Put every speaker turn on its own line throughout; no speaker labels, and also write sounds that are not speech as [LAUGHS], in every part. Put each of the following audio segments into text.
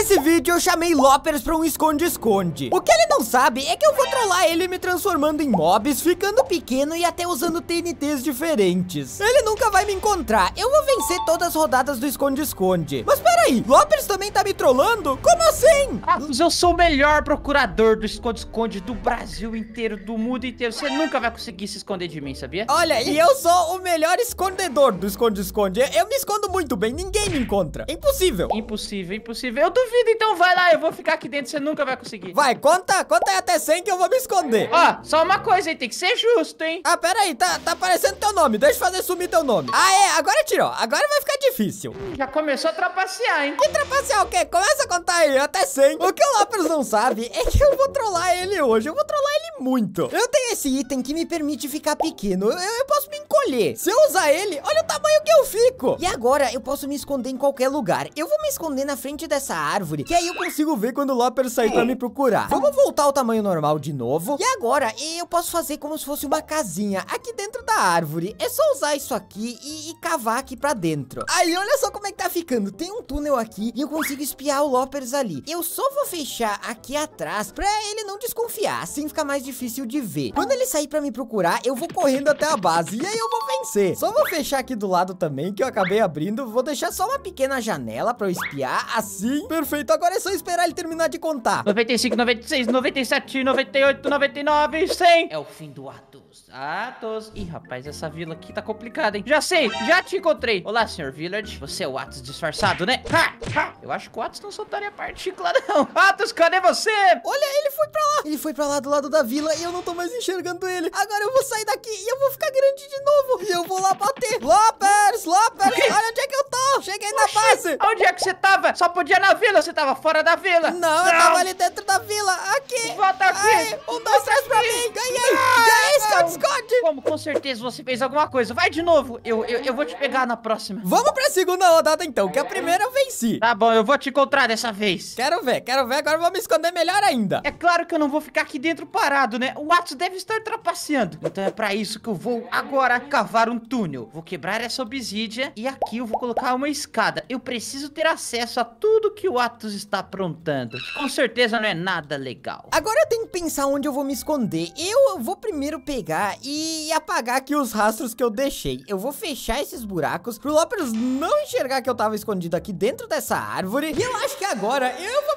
Nesse vídeo eu chamei Loppers pra um esconde-esconde O que ele não sabe é que eu vou trollar ele me transformando em mobs Ficando pequeno e até usando TNTs diferentes Ele nunca vai me encontrar Eu vou vencer todas as rodadas do esconde-esconde Mas peraí, Loppers também tá me trollando? Como assim? Ah, eu sou o melhor procurador do esconde-esconde do Brasil inteiro, do mundo inteiro Você nunca vai conseguir se esconder de mim, sabia? Olha, e eu sou o melhor escondedor do esconde-esconde eu, eu me escondo muito bem, ninguém me encontra Impossível Impossível, impossível Eu duvido vida, então vai lá, eu vou ficar aqui dentro, você nunca vai conseguir. Vai, conta, conta aí até 100 que eu vou me esconder. Ó, só uma coisa, aí tem que ser justo, hein. Ah, pera aí, tá, tá aparecendo teu nome, deixa eu fazer sumir teu nome. Ah, é, agora tirou, agora vai ficar difícil. Hum, já começou a trapacear, hein. Que trapacear o quê? Começa a contar aí, até 100. O que o Lopros não sabe é que eu vou trollar ele hoje, eu vou trollar ele muito. Eu tenho esse item que me permite ficar pequeno, eu, eu posso me encolher. Se eu usar ele, olha o tamanho que eu fico. E agora eu posso me esconder em qualquer lugar. Eu vou me esconder na frente dessa árvore árvore, que aí eu consigo ver quando o Lopper sair pra me procurar. Vamos voltar ao tamanho normal de novo. E agora, eu posso fazer como se fosse uma casinha aqui dentro da árvore. É só usar isso aqui e, e cavar aqui pra dentro. Aí, olha só como é que tá ficando. Tem um túnel aqui e eu consigo espiar o Loppers ali. Eu só vou fechar aqui atrás pra ele não desconfiar. Assim fica mais difícil de ver. Quando ele sair pra me procurar, eu vou correndo até a base. E aí eu vou vencer. Só vou fechar aqui do lado também, que eu acabei abrindo. Vou deixar só uma pequena janela pra eu espiar. Assim, perfeito. Perfeito, agora é só esperar ele terminar de contar. 95, 96, 97, 98, 99, 100. É o fim do Atos. Atos. Ih, rapaz, essa vila aqui tá complicada, hein? Já sei, já te encontrei. Olá, senhor Villard. Você é o Atos disfarçado, né? Ha, ha. Eu acho que o Atos não soltaria a partícula, não. Atos, cadê você? Olha, ele foi pra lá. Ele foi pra lá do lado da vila e eu não tô mais enxergando ele. Agora eu vou sair daqui e eu vou ficar grande de novo. E eu vou lá bater. Lopers, Lopers, olha onde é que eu tô. Cheguei Oxi, na base. Onde é que você tava? Só podia na vila então você tava fora da vila. Não, não. eu tava ali dentro da vila. Aqui. Volta aqui. Ai, um, dois, três pra mim. Ganhei. Ganhei, Scott, Scott. Como com certeza você fez alguma coisa. Vai de novo. Eu, eu, eu vou te pegar na próxima. Vamos pra segunda rodada então, que a primeira eu venci. Tá bom, eu vou te encontrar dessa vez. Quero ver, quero ver. Agora eu vou me esconder melhor ainda. É claro que eu não vou ficar aqui dentro parado, né? O Atos deve estar trapaceando. Então é pra isso que eu vou agora cavar um túnel. Vou quebrar essa obsidia e aqui eu vou colocar uma escada. Eu preciso ter acesso a tudo que o está aprontando? Com certeza não é nada legal. Agora eu tenho que pensar onde eu vou me esconder. Eu vou primeiro pegar e apagar aqui os rastros que eu deixei. Eu vou fechar esses buracos pro Lóperos não enxergar que eu tava escondido aqui dentro dessa árvore. E eu acho que agora eu vou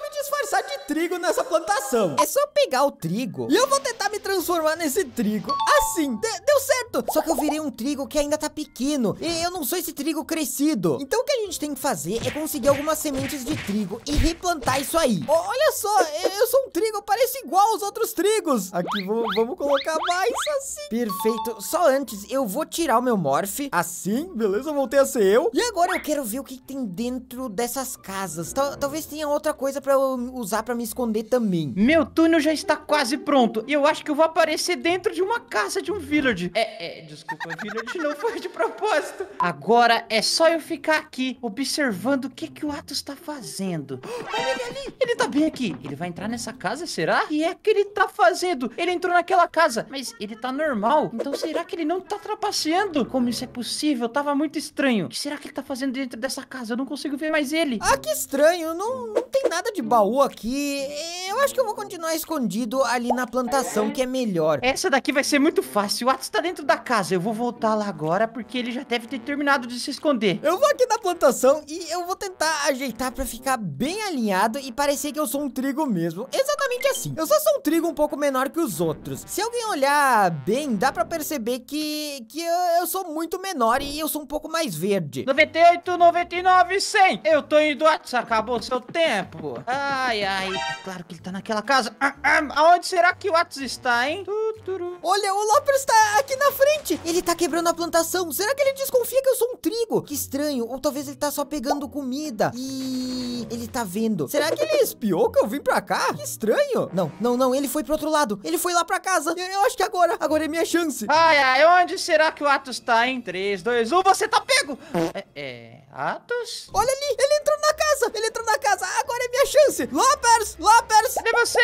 trigo nessa plantação. É só pegar o trigo. E eu vou tentar me transformar nesse trigo. Assim, de deu certo. Só que eu virei um trigo que ainda tá pequeno. E eu não sou esse trigo crescido. Então o que a gente tem que fazer é conseguir algumas sementes de trigo e replantar isso aí. olha só, eu sou um trigo, parece igual aos outros trigos. Aqui, vamos, colocar mais assim. Perfeito. Só antes, eu vou tirar o meu morph. Assim, beleza, voltei a ser eu. E agora eu quero ver o que tem dentro dessas casas. Tal talvez tenha outra coisa pra eu usar pra para me esconder também. Meu túnel já está quase pronto. E eu acho que eu vou aparecer dentro de uma casa de um village. É, é, desculpa, village não foi de propósito. Agora é só eu ficar aqui, observando o que, que o Atos está fazendo. Olha ele ali, ele tá bem aqui. Ele vai entrar nessa casa, será? E é que ele tá fazendo? Ele entrou naquela casa, mas ele tá normal. Então será que ele não tá trapaceando? Como isso é possível? Tava muito estranho. O que será que ele tá fazendo dentro dessa casa? Eu não consigo ver mais ele. Ah, que estranho. Não, não tem nada de baú aqui eu acho que eu vou continuar escondido ali na plantação, que é melhor. Essa daqui vai ser muito fácil. O Atos tá dentro da casa. Eu vou voltar lá agora, porque ele já deve ter terminado de se esconder. Eu vou aqui na plantação e eu vou tentar ajeitar pra ficar bem alinhado e parecer que eu sou um trigo mesmo. Exatamente assim. Eu só sou um trigo um pouco menor que os outros. Se alguém olhar bem, dá pra perceber que, que eu, eu sou muito menor e eu sou um pouco mais verde. 98, 99, 100. Eu tô indo, Atos. Acabou seu tempo. Ai, ai. Claro que ele tá naquela casa. Ah, ah, aonde será que o Atos está, hein? Tuturu. Olha, o Lopper está aqui na frente. Ele tá quebrando a plantação. Será que ele desconfia que eu sou um trigo? Que estranho. Ou talvez ele tá só pegando comida. E ele tá vendo. Será que ele espiou que eu vim pra cá? Que estranho. Não, não, não. Ele foi pro outro lado. Ele foi lá pra casa. Eu, eu acho que agora, agora é minha chance. Ai, ai, onde será que o Atos tá, hein? 3, 2, 1, você tá pego. É, é Atos? Olha ali, ele entrou na casa. Ele entrou na casa. Agora chance. Lopers, Lopers. Cadê você?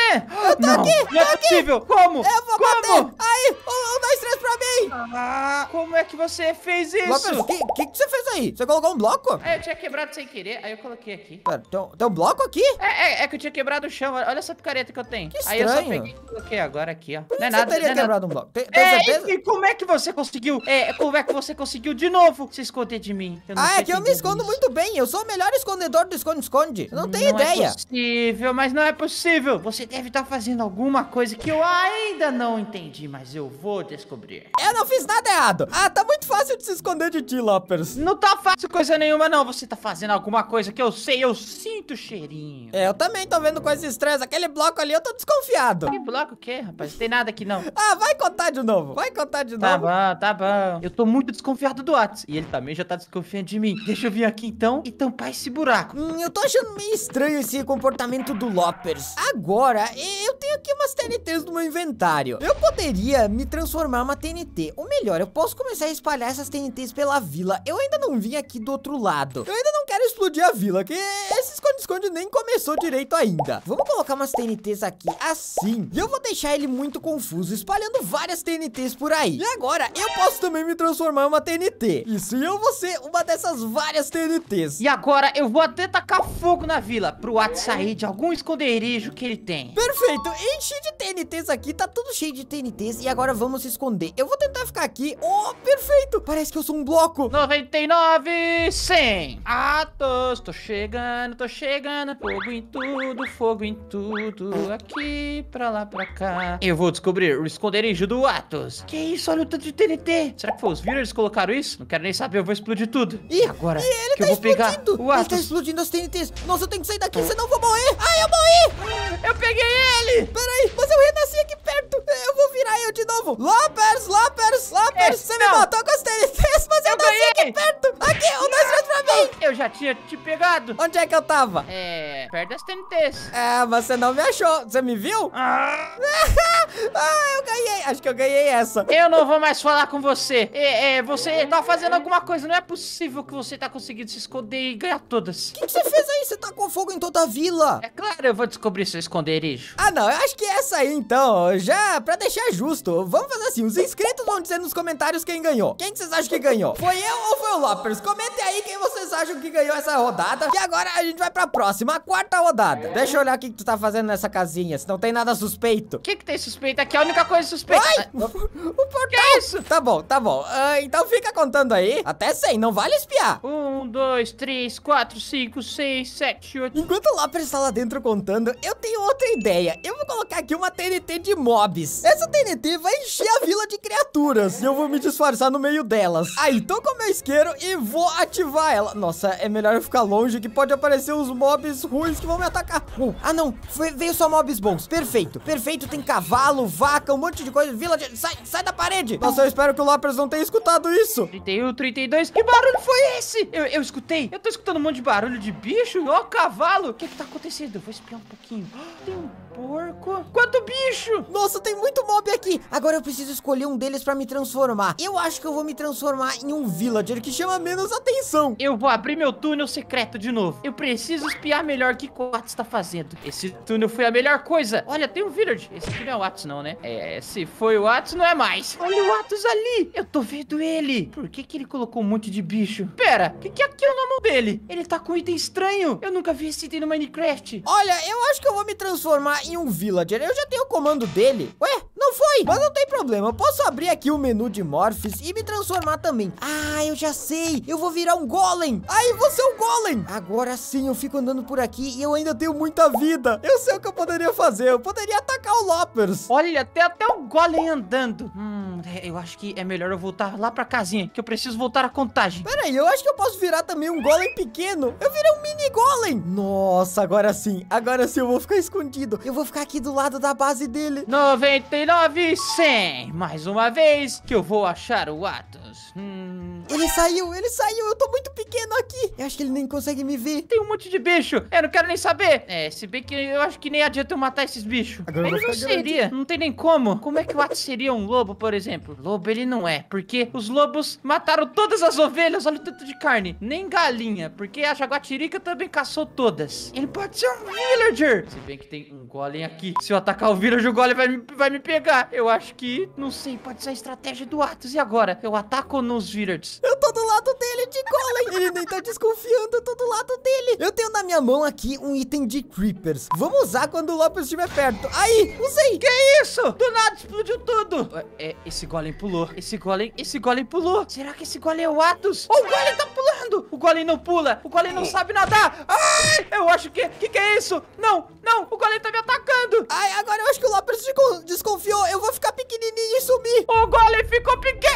Eu tô não, aqui, Não é possível. Como? Eu vou como? bater. Aí, um, dois, três pra mim. Ah, como é que você fez isso? Lopers, o que, que, que, você fez aí? Você colocou um bloco? É, eu tinha quebrado sem querer, aí eu coloquei aqui. Pera, tem, tem um bloco aqui? É, é, é, que eu tinha quebrado o chão. Olha essa picareta que eu tenho. Que estranho. Aí eu só peguei e coloquei agora aqui, ó. Por é não é nada, teria não quebrado nada. um bloco? Tem, tem é, certeza? E como é que você conseguiu? É, como é que você conseguiu de novo se esconder de mim? ah, é que eu me escondo isso. muito bem. Eu sou o melhor escondedor do esconde-esconde. Não, hum, não tem é ideia. É possível, mas não é possível. Você deve estar fazendo alguma coisa que eu ainda não entendi, mas eu vou descobrir. Eu não fiz nada errado. Ah, tá muito fácil de se esconder de ti, Loppers. Não tá fácil coisa nenhuma, não. Você tá fazendo alguma coisa que eu sei, eu sinto o cheirinho. É, eu também tô vendo coisas estranhas. Aquele bloco ali, eu tô desconfiado. Que bloco o quê, rapaz? Não tem nada aqui, não. Ah, vai contar de novo. Vai contar de tá novo. Tá bom, tá bom. Eu tô muito desconfiado do Atos. E ele também já tá desconfiando de mim. Deixa eu vir aqui, então, e tampar esse buraco. Hum, eu tô achando meio estranho esse comportamento do Loppers. Agora, eu tenho aqui umas TNTs no meu inventário. Eu poderia me transformar uma TNT. Ou melhor, eu posso começar a espalhar essas TNTs pela vila. Eu ainda não vim aqui do outro lado. Eu ainda não quero explodir a vila, que esse esconde-esconde nem começou direito ainda. Vamos colocar umas TNTs aqui, assim. E eu vou deixar ele muito confuso, espalhando várias TNTs por aí. E agora, eu posso também me transformar em uma TNT. E eu vou ser uma dessas várias TNTs. E agora, eu vou até tacar fogo na vila, pro ar sair de algum esconderijo que ele tem. Perfeito, enche de TNTs aqui, tá tudo cheio de TNTs e agora vamos se esconder. Eu vou tentar ficar aqui. Oh, perfeito, parece que eu sou um bloco. 99, 100. Atos, tô chegando, tô chegando. Fogo em tudo, fogo em tudo. Aqui, pra lá, pra cá. Eu vou descobrir o esconderijo do Atos. Que isso, olha o tanto de TNT. Será que foi os viewers que colocaram isso? Não quero nem saber, eu vou explodir tudo. E agora? E ele que tá eu vou explodindo. Pegar o Atos. Ele tá explodindo as TNTs. Nossa, eu tenho que sair daqui, senão não vou morrer! Ai, eu morri! Eu peguei ele! Peraí, mas eu ainda assim aqui perto. Eu vou virar eu de novo. Lopers, Lopers, Lopers. você me matou com as TNTs, mas eu, eu nasci aqui perto. Aqui, um, dois, três pra mim. Eu já tinha te pegado. Onde é que eu tava? É, perto das TNTs. É, você não me achou. Você me viu? Ah, [LAUGHS] ah eu ganhei. Acho que eu ganhei essa. Eu não vou mais falar com você. É, é, você tá fazendo alguma coisa. Não é possível que você tá conseguindo se esconder e ganhar todas. O que, que você fez aí? Você tá com fogo em toda a vila. É claro, eu vou descobrir seu esconderijo. Ah, não. Eu acho que essa aí, então. Então, já pra deixar justo, vamos fazer assim: os inscritos vão dizer nos comentários quem ganhou. Quem vocês acham que ganhou? Foi eu ou foi o Loppers? Comentem aí quem vocês acham que ganhou essa rodada. E agora a gente vai pra próxima, a quarta rodada. Deixa eu olhar o que, que tu tá fazendo nessa casinha, se não tem nada suspeito. O que, que tem suspeito aqui? A única coisa suspeita. Ai, [LAUGHS] o, o é isso? Tá bom, tá bom. Uh, então fica contando aí. Até 100, não vale espiar. Um, dois, três, quatro, cinco, seis, sete, oito. Enquanto o Loppers tá lá dentro contando, eu tenho outra ideia. Eu vou colocar aqui uma TNT TNT de mobs. Essa TNT vai encher a vila de criaturas e eu vou me disfarçar no meio delas. Aí, ah, tô então com meu isqueiro e vou ativar ela. Nossa, é melhor eu ficar longe que pode aparecer os mobs ruins que vão me atacar. Uh, ah, não. Foi, veio só mobs bons. Perfeito. Perfeito. Tem cavalo, vaca, um monte de coisa. Vila de... Sai, sai da parede. Nossa, eu espero que o Lopers não tenha escutado isso. 31, 32. Que barulho foi esse? Eu, eu escutei. Eu tô escutando um monte de barulho de bicho. Ó, oh, cavalo. O que é que tá acontecendo? Eu vou espiar um pouquinho. Ah, tem um porco. Quanto bicho? bicho! Nossa, tem muito mob aqui. Agora eu preciso escolher um deles pra me transformar. Eu acho que eu vou me transformar em um villager que chama menos atenção. Eu vou abrir meu túnel secreto de novo. Eu preciso espiar melhor o que o Atos tá fazendo. Esse túnel foi a melhor coisa. Olha, tem um villager. Esse aqui não é o Atos, não, né? É, se foi o Atos, não é mais. Olha o Atos ali. Eu tô vendo ele. Por que que ele colocou um monte de bicho? Pera, o que que é aquilo na mão dele? Ele tá com um item estranho. Eu nunca vi esse item no Minecraft. Olha, eu acho que eu vou me transformar em um villager. Eu já tenho comando dele. Ué, não foi. Mas não tem problema. Eu posso abrir aqui o menu de Morphs e me transformar também. Ah, eu já sei. Eu vou virar um Golem. Aí você é um Golem. Agora sim, eu fico andando por aqui e eu ainda tenho muita vida. Eu sei o que eu poderia fazer. Eu poderia atacar o Loppers. Olha, tem até um Golem andando. Hum, eu acho que é melhor eu voltar lá pra casinha, que eu preciso voltar à contagem. Pera aí, eu acho que eu posso virar também um Golem pequeno. Eu virei um mini Golem. Nossa, agora sim. Agora sim eu vou ficar escondido. Eu vou ficar aqui do lado da base dele. 99 100. Mais uma vez que eu vou achar o Atos. Hum... Ele saiu, ele saiu. Eu tô muito pequeno aqui. Eu acho que ele nem consegue me ver. Tem um monte de bicho. Eu não quero nem saber. É, se bem que eu acho que nem adianta eu matar esses bichos. Agora não seria. Grande. Não tem nem como. Como é que o Atos seria um lobo, por exemplo? Lobo ele não é, porque os lobos mataram todas as ovelhas. Olha o tanto de carne. Nem galinha, porque a jaguatirica também caçou todas. Ele pode ser um villager. Se bem que tem um golem aqui. Se eu atacar o villager, o golem vai me, vai me pegar. Eu acho que, não sei, pode ser a estratégia do Atos. E agora? Eu ataco nos villagers? Eu tô do lado dele de Golem, Ele nem tá desconfiando, eu tô do lado dele. Eu tenho na minha mão aqui um item de Creepers. Vamos usar quando o Lopes estiver perto. Aí, usei. Que isso? Do nada explodiu tudo. É, esse golem pulou. Esse golem, esse golem pulou. Será que esse golem é o Atos? Oh, o golem tá pulando. O golem não pula. O golem não sabe nadar. Ai, eu acho que... Que que é isso? Não, não. O golem tá me atacando. Ai, agora eu acho que o Lopes desconfiou. Eu vou ficar pequenininho e sumir. O golem ficou pequeno.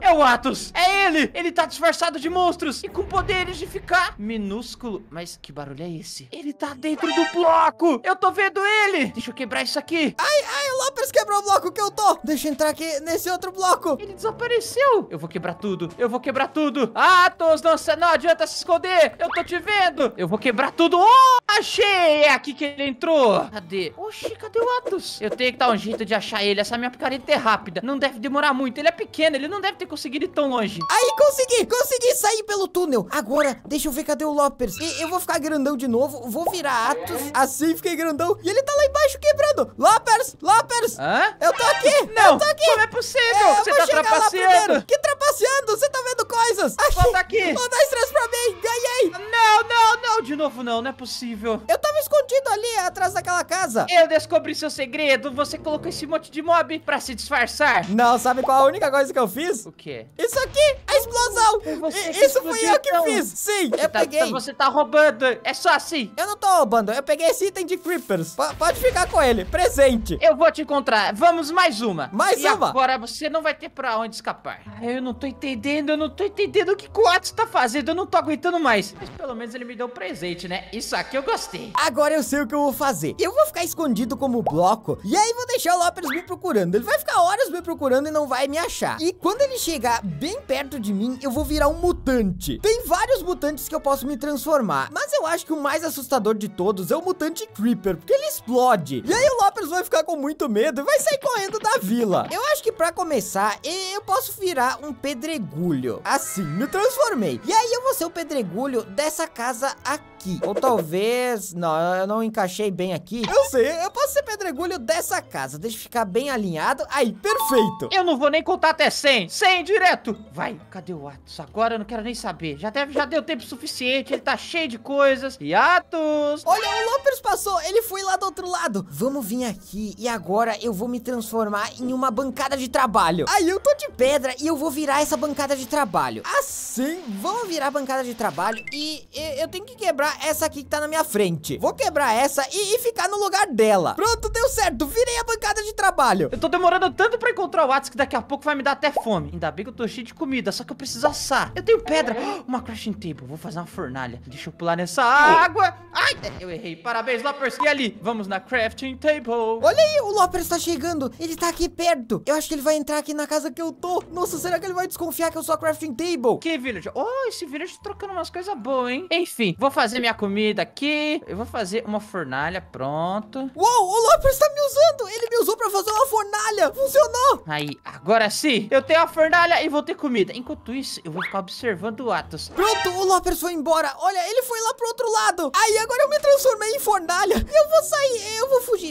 É o Atos. É ele ele! Ele tá disfarçado de monstros e com poderes de ficar minúsculo. Mas que barulho é esse? Ele tá dentro do bloco! Eu tô vendo ele! Deixa eu quebrar isso aqui. Ai, ai, o Lopers quebrou o bloco que eu tô. Deixa eu entrar aqui nesse outro bloco. Ele desapareceu. Eu vou quebrar tudo. Eu vou quebrar tudo. Atos, ah, não, não adianta se esconder. Eu tô te vendo. Eu vou quebrar tudo. Oh, achei! É aqui que ele entrou. Cadê? Oxi, cadê o Atos? Eu tenho que dar um jeito de achar ele. Essa minha picareta é rápida. Não deve demorar muito. Ele é pequeno. Ele não deve ter conseguido ir tão longe. Ai, Ai, consegui, consegui sair pelo túnel. Agora, deixa eu ver cadê o Loppers. E, eu vou ficar grandão de novo, vou virar Atos. Assim, fiquei grandão. E ele tá lá embaixo quebrando. Loppers, Loppers. Hã? Eu tô aqui, não, eu tô aqui. Não, é possível. É, você tá trapaceando. Que trapaceando? Você tá vendo coisas. Aqui. Volta aqui. Um, dois, três pra mim. Ganhei. Não, não, não. De novo não. Não é possível. Eu tava escondido ali atrás daquela casa. Eu descobri seu segredo. Você colocou esse monte de mob pra se disfarçar. Não, sabe qual é a única coisa que eu fiz? O quê? Isso aqui. A é explosão. Você Isso foi eu que então. fiz. Sim, eu tá, peguei. Você tá roubando. É só assim. Eu não tô roubando. Eu peguei esse item de Creepers. P pode ficar com ele. Presente. Eu vou te encontrar. Vamos mais uma. Mais e uma. agora você não vai ter pra onde escapar. Ah, eu não tô entendendo. Eu não tô entendendo o que o Atos tá fazendo, eu não tô aguentando mais. Mas pelo menos ele me deu um presente, né? Isso aqui eu gostei. Agora eu sei o que eu vou fazer. Eu vou ficar escondido como bloco, e aí vou deixar o Loppers me procurando. Ele vai ficar horas me procurando e não vai me achar. E quando ele chegar bem perto de mim, eu vou virar um mutante. Tem vários mutantes que eu posso me transformar, mas eu acho que o mais assustador de todos é o mutante Creeper, porque ele explode. E aí o Lopes Lapras vai ficar com muito medo e vai sair correndo da vila. Eu acho que pra começar, eu posso virar um pedregulho. Assim, me transformei. E aí eu vou ser o pedregulho dessa casa aqui. Ou talvez... Não, eu não encaixei bem aqui. Eu sei, eu posso ser pedregulho dessa casa. Deixa eu ficar bem alinhado. Aí, perfeito. Eu não vou nem contar até 100. 100 direto. Vai, cadê o Atos? Agora eu não quero nem saber. Já, deve, já deu tempo suficiente. Ele tá cheio de coisas. E Atos... Olha, o Lopes passou. Ele foi outro lado. Vamos vir aqui e agora eu vou me transformar em uma bancada de trabalho. Aí eu tô de pedra e eu vou virar essa bancada de trabalho. Assim, vamos virar a bancada de trabalho e, eu tenho que quebrar essa aqui que tá na minha frente. Vou quebrar essa e, e, ficar no lugar dela. Pronto, deu certo. Virei a bancada de trabalho. Eu tô demorando tanto pra encontrar o Atos que daqui a pouco vai me dar até fome. Ainda bem que eu tô cheio de comida, só que eu preciso assar. Eu tenho pedra. [GASPS] Uma crafting table. Vou fazer uma fornalha. Deixa eu pular nessa água. Ai, eu errei. Parabéns, Loppers. E ali, vamos estamos na crafting table. Olha aí, o Lopper está chegando. Ele está aqui perto. Eu acho que ele vai entrar aqui na casa que eu tô. Nossa, será que ele vai desconfiar que eu sou a crafting table? Que village? Oh, esse village está trocando umas coisas boas, hein? Enfim, vou fazer minha comida aqui. Eu vou fazer uma fornalha, pronto. Uou, o Lopper está me usando. Ele me usou para fazer uma fornalha. Funcionou. Aí, agora sim. Eu tenho a fornalha e vou ter comida. Enquanto isso, eu vou ficar observando o Atos. Pronto, o Lopper foi embora. Olha, ele foi lá pro outro lado. Aí, agora eu me transformei em fornalha. Eu vou sair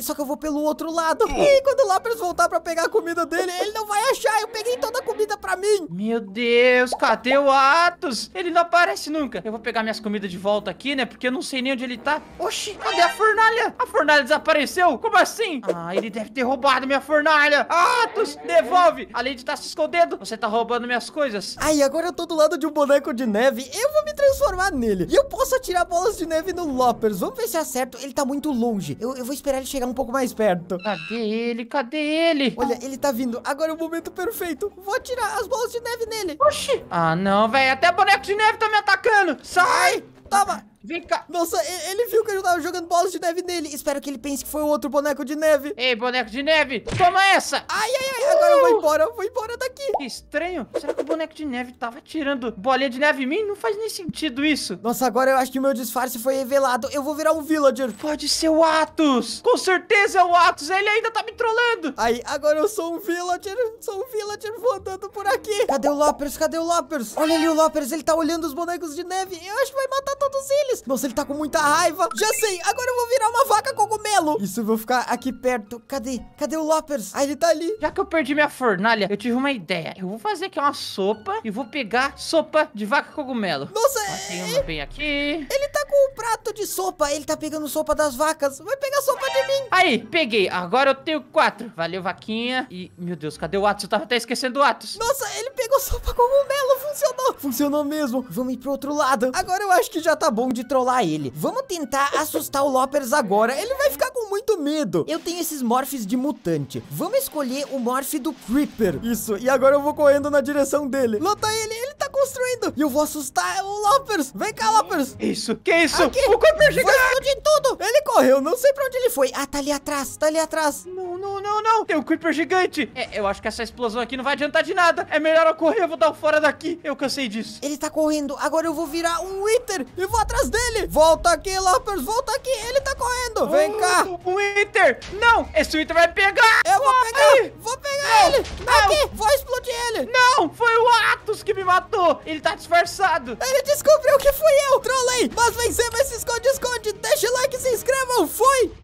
só que eu vou pelo outro lado. Hum. E quando o Lapras voltar pra pegar a comida dele, ele não vai achar. Eu peguei toda a comida pra mim. Meu Deus, cadê o Atos? Ele não aparece nunca. Eu vou pegar minhas comidas de volta aqui, né? Porque eu não sei nem onde ele tá. Oxi, cadê a fornalha? A fornalha desapareceu? Como assim? Ah, ele deve ter roubado minha fornalha. Atos, devolve. Além de estar tá se escondendo, você tá roubando minhas coisas. Ai, agora eu tô do lado de um boneco de neve. Eu vou me transformar nele. E eu posso atirar bolas de neve no Loppers. Vamos ver se acerto. Ele tá muito longe. Eu, eu vou esperar ele chegar um pouco mais perto. Cadê ele? Cadê ele? Olha, ele tá vindo. Agora é o momento perfeito. Vou atirar as bolas de neve nele. Oxi. Ah, não, velho. Até boneco de neve tá me atacando. Sai! Toma! Vem cá. Nossa, ele viu que eu tava jogando bolas de neve nele. Espero que ele pense que foi o outro boneco de neve. Ei, boneco de neve, toma essa. Ai, ai, ai, agora eu vou uh! embora, eu vou embora daqui. Que estranho. Será que o boneco de neve tava tirando bolinha de neve em mim? Não faz nem sentido isso. Nossa, agora eu acho que o meu disfarce foi revelado. Eu vou virar um villager. Pode ser o Atos. Com certeza é o Atos. Ele ainda tá me trolando. Aí, agora eu sou um villager. Sou um villager rodando por aqui. Cadê o Loppers? Cadê o Loppers? Olha ali o Loppers. Ele tá olhando os bonecos de neve. Eu acho que vai matar todos eles. Nossa, ele tá com muita raiva. Já sei, agora eu vou virar uma vaca cogumelo. Isso, eu vou ficar aqui perto. Cadê? Cadê o Loppers? Ah, ele tá ali. Já que eu perdi minha fornalha, eu tive uma ideia. Eu vou fazer aqui uma sopa e vou pegar sopa de vaca cogumelo. Nossa, Ó, tem uma é, bem aqui. Ele tá com um prato de sopa. Ele tá pegando sopa das vacas. Vai pegar sopa de mim. Aí, peguei. Agora eu tenho quatro. Valeu, vaquinha. E, meu Deus, cadê o Atos? Eu tava até esquecendo o Atos. Nossa, ele pegou sopa cogumelo. Funcionou. Funcionou mesmo. Vamos ir pro outro lado. Agora eu acho que já tá bom de trollar ele. Vamos tentar assustar o Loppers agora. Ele vai ficar com muito medo. Eu tenho esses morphs de mutante. Vamos escolher o morph do Creeper. Isso, e agora eu vou correndo na direção dele. Lota ele, ele tá construindo. E eu vou assustar o Loppers. Vem cá, Loppers. Isso, que isso? Aqui. O Creeper chegou. de tudo. Ele correu, não sei pra onde ele foi. Ah, tá ali atrás, tá ali atrás. Não, não, não, não. Tem um Creeper gigante. É, eu acho que essa explosão aqui não vai adiantar de nada. É melhor eu correr, eu vou dar fora daqui. Eu cansei disso. Ele tá correndo. Agora eu vou virar um Wither e vou atrás atrás dele! Volta aqui, Lopers, volta aqui! Ele tá correndo! Vem cá! O Inter! Não! Esse Inter vai pegar! Eu vou Ai. pegar! Vou pegar não, ele! Não. Aqui! Vou explodir ele! Não! Foi o Atos que me matou! Ele tá disfarçado! Ele descobriu que fui eu! Trolei! Mas vencemos esse esconde-esconde! Deixa o like e se inscrevam! Fui!